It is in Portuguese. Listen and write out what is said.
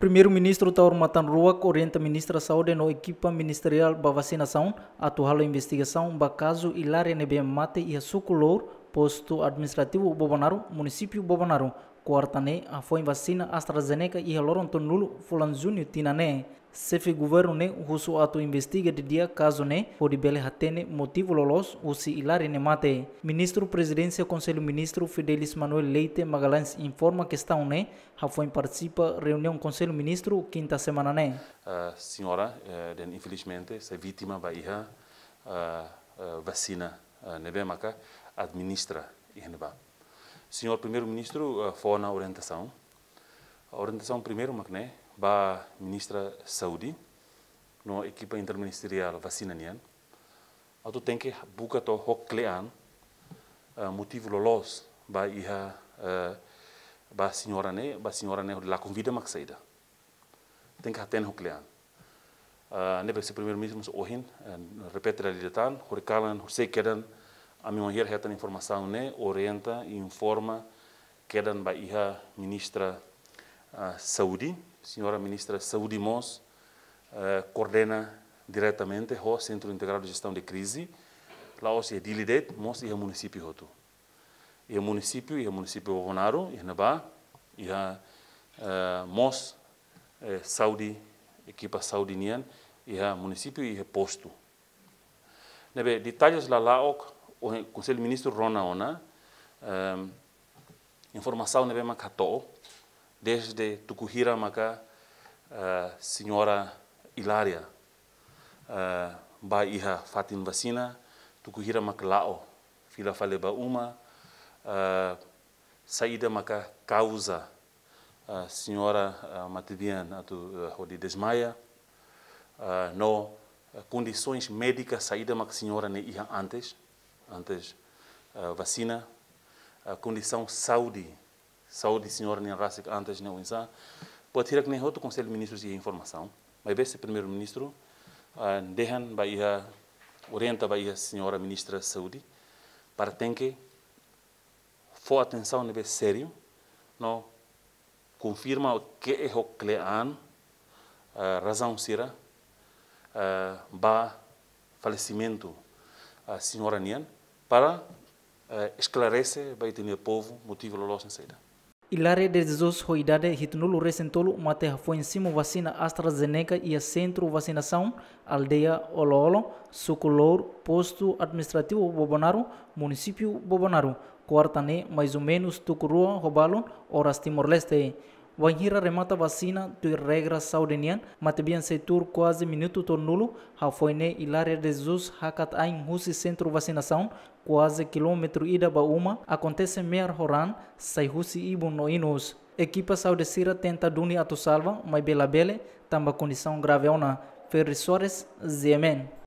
Primeiro-ministro Tauro Matanruak orienta ministra da Saúde na equipa ministerial para vacinação, atual investigação para caso Hilária Nebem Mate e a Sucolor, posto administrativo Bobanaro, município Bobanaro. Kuartane a vacina AstraZeneca e reloron tonlulu fulan junho né. se Sefi governo ne né, husu atu investiga de dia caso ne né, pode bele hatene motivo lolos usi ilari ne mate. Ministro Presidência Conselho Ministro Fidelis Manuel Leite Magalhães informa que é a foi participa reunião Conselho Ministro quinta semana né Uh, senhora, uh, den, infelizmente, se vítima vai uh, uh, vacina uh, nebemaka administra ihneba. Senhor Primeiro-Ministro, eh, foi na orientação. A orientação primeiro, né, ba Ministra Saúde, no equipa interministerial vacina nian. tem que buka to hoklean eh, motivo lolos ba iha eh, ba senhora né, ba senhora né la convida saída. Tem que a, hoklean. Uh, ne primeiro-ministro ohin, repete a lidetan, horikalan, horseikedan, a minha mulher tem informação, né? orienta e informa que é da iha ministra uh, saúde, senhora ministra saúde Mons, uh, coordena diretamente o Centro Integrado de Gestão de Crise, lá os dilidet Mons iha município e Iha município, iha município e iha Neba, e a eh, Mons, eh, saúde, equipa saúde nian, iha município iha posto. Nebe, detalhes lá lá ok, o Conselho Ministro Rona Ona, um, ehm, informação nebe makato, desde Tukuhira maka uh, eh, senhora Hilária, uh, ba iha fatin vacina, Tukuhira maka lao, fila faleba uma, uh, saída maka causa, uh, senhora uh, Mativian, atu uh, Rodi Desmaia, uh, no uh, condições médicas saída maka senhora ne né, iha antes, antes a eh, vacina, a condição saúde, saúde senhor Nenrasik antes nem unsa, pode tirar que nem outro conselho de ministros de informação, mas esse primeiro-ministro uh, orienta a senhora ministra de saúde para ter que for atenção nebe sério, não confirma o que é o clean, a eh, razão será uh, ba falecimento a senhora Nian para eh, esclarecer vai ter povo motivo lo losen seda. Ilare de Jesus idade Ritnulo recentolo uma terra foi em cima vacina AstraZeneca e a centro vacinação aldeia Ololo, Sucolor, posto administrativo Bobonaro, município Bobonaro, Quartané, mais ou menos Tucurua, Robalo, horas Timor-Leste. Wangira remata vacina de regra saudenian, tur quasi minutu to nulu, ha foine ilare de zus hakat ain husi centro vacinação, quasi kilometru ida bauma, acontece mer horan, sai husi ibu no inos. Equipa saudesira tenta duni atu salva, mai bela bele, tamba condição grave ona. Ferri Soares, Ziemen.